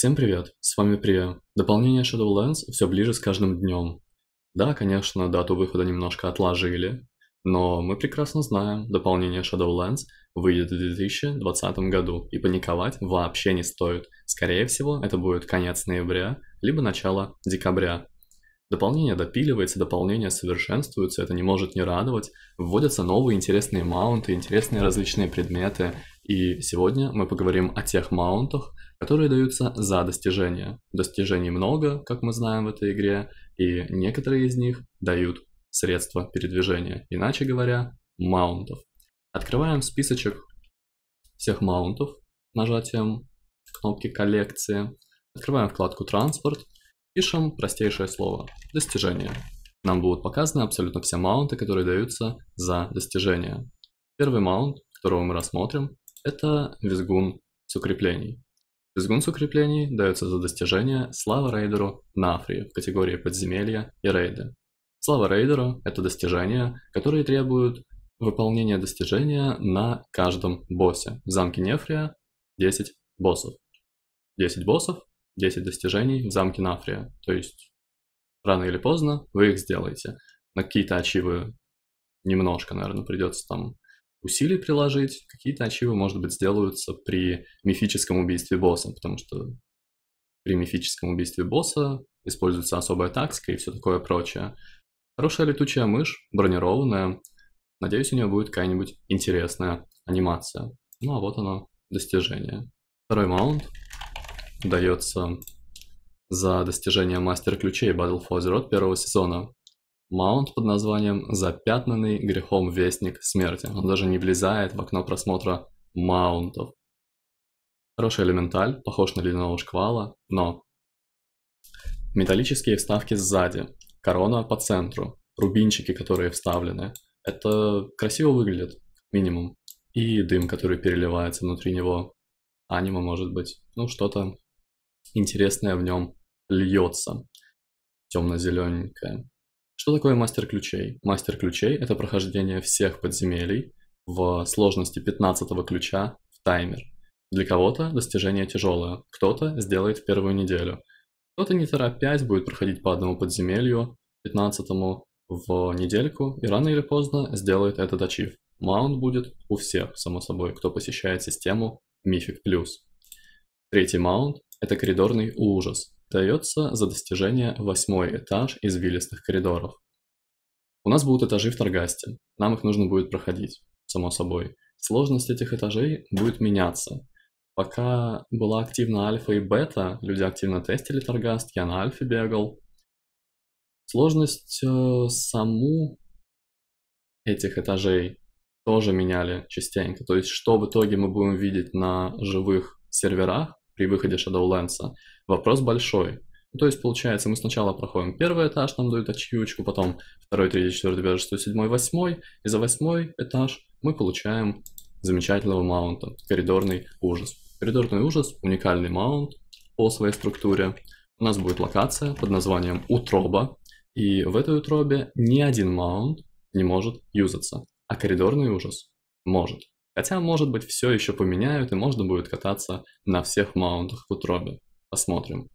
Всем привет, с вами Прия. Дополнение Shadowlands все ближе с каждым днем. Да, конечно, дату выхода немножко отложили, но мы прекрасно знаем, дополнение Shadowlands выйдет в 2020 году, и паниковать вообще не стоит. Скорее всего, это будет конец ноября, либо начало декабря. Дополнение допиливается, дополнение совершенствуется, это не может не радовать. Вводятся новые интересные маунты, интересные различные предметы, и сегодня мы поговорим о тех маунтах, которые даются за достижения. Достижений много, как мы знаем в этой игре, и некоторые из них дают средства передвижения, иначе говоря, маунтов. Открываем списочек всех маунтов нажатием кнопки коллекции, открываем вкладку транспорт, пишем простейшее слово «достижение». Нам будут показаны абсолютно все маунты, которые даются за достижения. Первый маунт, которого мы рассмотрим, это визгун с укреплений. Визгун с укреплений дается за достижение слава рейдеру Нафри в категории подземелья и рейды. Слава рейдеру – это достижения, которые требуют выполнения достижения на каждом боссе. В замке Нефрия 10 боссов. 10 боссов, 10 достижений в замке Нафрия. То есть рано или поздно вы их сделаете. На какие-то ачивы немножко, наверное, придется там усилий приложить, какие-то ачивы, может быть, сделаются при мифическом убийстве босса, потому что при мифическом убийстве босса используется особая тактика и все такое прочее. Хорошая летучая мышь, бронированная. Надеюсь, у нее будет какая-нибудь интересная анимация. Ну а вот оно, достижение. Второй маунт дается за достижение мастер ключей Battle for the Road первого сезона маунт под названием «Запятнанный грехом вестник смерти». Он даже не влезает в окно просмотра маунтов. Хороший элементаль, похож на ледяного шквала, но... Металлические вставки сзади, корона по центру, рубинчики, которые вставлены. Это красиво выглядит, минимум. И дым, который переливается внутри него. Анима, может быть. Ну, что-то интересное в нем льется. Темно-зелененькое. Что такое мастер ключей? Мастер ключей — это прохождение всех подземелий в сложности 15 ключа в таймер. Для кого-то достижение тяжелое, кто-то сделает в первую неделю. Кто-то не торопясь будет проходить по одному подземелью, 15 в недельку, и рано или поздно сделает этот ачив. Маунт будет у всех, само собой, кто посещает систему Мифик Плюс. Третий маунт — это коридорный ужас дается за достижение восьмой этаж извилистых коридоров. У нас будут этажи в Таргасте, нам их нужно будет проходить, само собой. Сложность этих этажей будет меняться. Пока была активна альфа и бета, люди активно тестили Таргаст, я на альфе бегал. Сложность э, саму этих этажей тоже меняли частенько. То есть, что в итоге мы будем видеть на живых серверах, при выходе Shadowlands. Вопрос большой. Ну, то есть, получается, мы сначала проходим первый этаж, нам дают ачьючку, потом второй, третий, четвертый, пятый, шестой, седьмой, восьмой, и за восьмой этаж мы получаем замечательного маунта, коридорный ужас. Коридорный ужас, уникальный маунт по своей структуре. У нас будет локация под названием «Утроба», и в этой утробе ни один маунт не может юзаться, а коридорный ужас может. Хотя, может быть, все еще поменяют и можно будет кататься на всех маунтах в утробе. Посмотрим.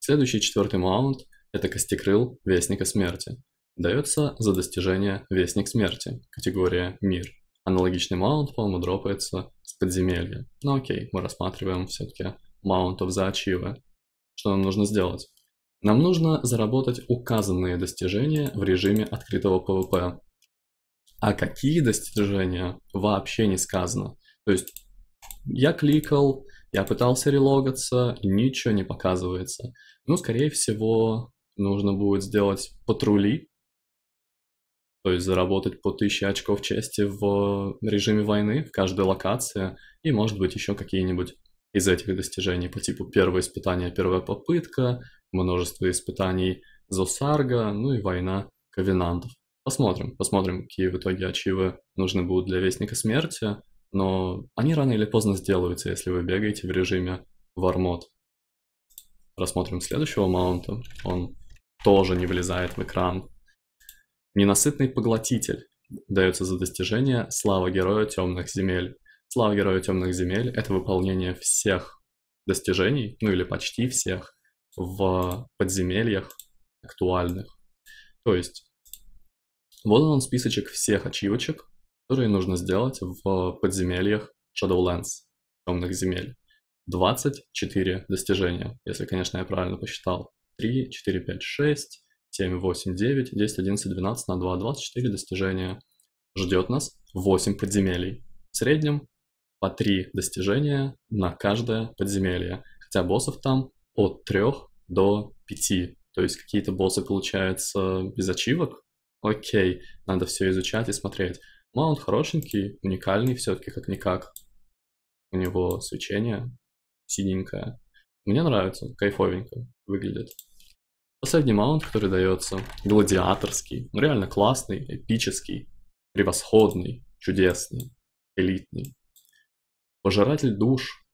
Следующий четвертый маунт – это Костекрыл Вестника Смерти. Дается за достижение Вестник Смерти, категория Мир. Аналогичный маунт, по-моему, дропается с подземелья. Но ну, окей, мы рассматриваем все-таки маунтов за ачивы. Что нам нужно сделать? Нам нужно заработать указанные достижения в режиме открытого PvP а какие достижения вообще не сказано. То есть я кликал, я пытался релогаться, ничего не показывается. Ну, скорее всего, нужно будет сделать патрули, то есть заработать по 1000 очков чести в режиме войны в каждой локации, и может быть еще какие-нибудь из этих достижений по типу первое испытание, первая попытка, множество испытаний Зосарга, ну и война ковенантов. Посмотрим, посмотрим, какие в итоге ачивы нужны будут для Вестника Смерти, но они рано или поздно сделаются, если вы бегаете в режиме вармод. Рассмотрим следующего маунта, он тоже не влезает в экран. Ненасытный поглотитель дается за достижение «Слава Героя Темных Земель». «Слава Героя Темных Земель» — это выполнение всех достижений, ну или почти всех, в подземельях актуальных. То есть вот он списочек всех ачивочек, которые нужно сделать в подземельях Shadowlands, темных земель. 24 достижения, если, конечно, я правильно посчитал. 3, 4, 5, 6, 7, 8, 9, 10, 11, 12 на 2, 24 достижения. Ждет нас 8 подземелий. В среднем по 3 достижения на каждое подземелье. Хотя боссов там от 3 до 5. То есть какие-то боссы получаются без ачивок, окей, надо все изучать и смотреть. Маунт ну, он хорошенький, уникальный все-таки как-никак. У него свечение синенькое. Мне нравится, кайфовенько выглядит. Последний маунт, который дается, гладиаторский. Ну реально классный, эпический, превосходный, чудесный, элитный. Пожиратель душ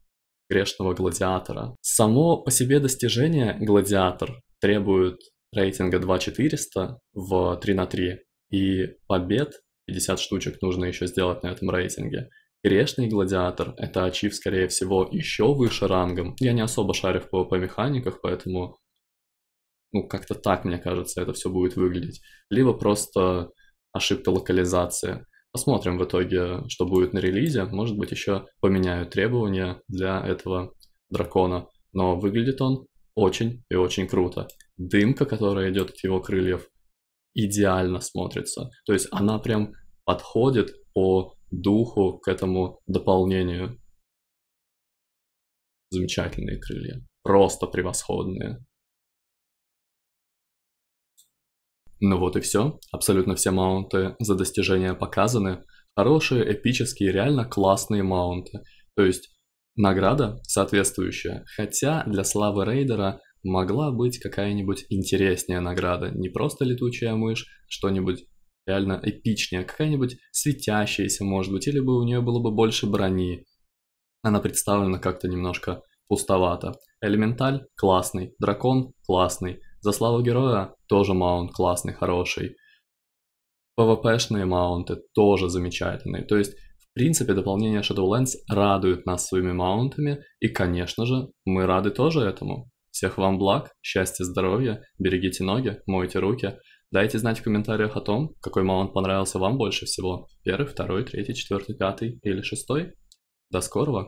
грешного гладиатора. Само по себе достижение гладиатор требует рейтинга 2400 в 3 на 3 и побед 50 штучек нужно еще сделать на этом рейтинге. Грешный гладиатор — это ачив, скорее всего, еще выше рангом. Я не особо шарю в PvP-механиках, поэтому... Ну, как-то так, мне кажется, это все будет выглядеть. Либо просто ошибка локализации. Посмотрим в итоге, что будет на релизе. Может быть, еще поменяют требования для этого дракона. Но выглядит он очень и очень круто дымка, которая идет от его крыльев, идеально смотрится. То есть она прям подходит по духу к этому дополнению. Замечательные крылья. Просто превосходные. Ну вот и все. Абсолютно все маунты за достижения показаны. Хорошие, эпические, реально классные маунты. То есть награда соответствующая. Хотя для славы рейдера могла быть какая-нибудь интереснее награда, не просто летучая мышь, что-нибудь реально эпичнее, а какая-нибудь светящаяся, может быть, или бы у нее было бы больше брони. Она представлена как-то немножко пустовато. Элементаль – классный, дракон – классный, за славу героя – тоже маунт классный, хороший. ПВПшные маунты тоже замечательные. То есть, в принципе, дополнение Shadowlands радует нас своими маунтами, и, конечно же, мы рады тоже этому. Всех вам благ, счастья, здоровья, берегите ноги, мойте руки. Дайте знать в комментариях о том, какой мамонт понравился вам больше всего. Первый, второй, третий, четвертый, пятый или шестой. До скорого!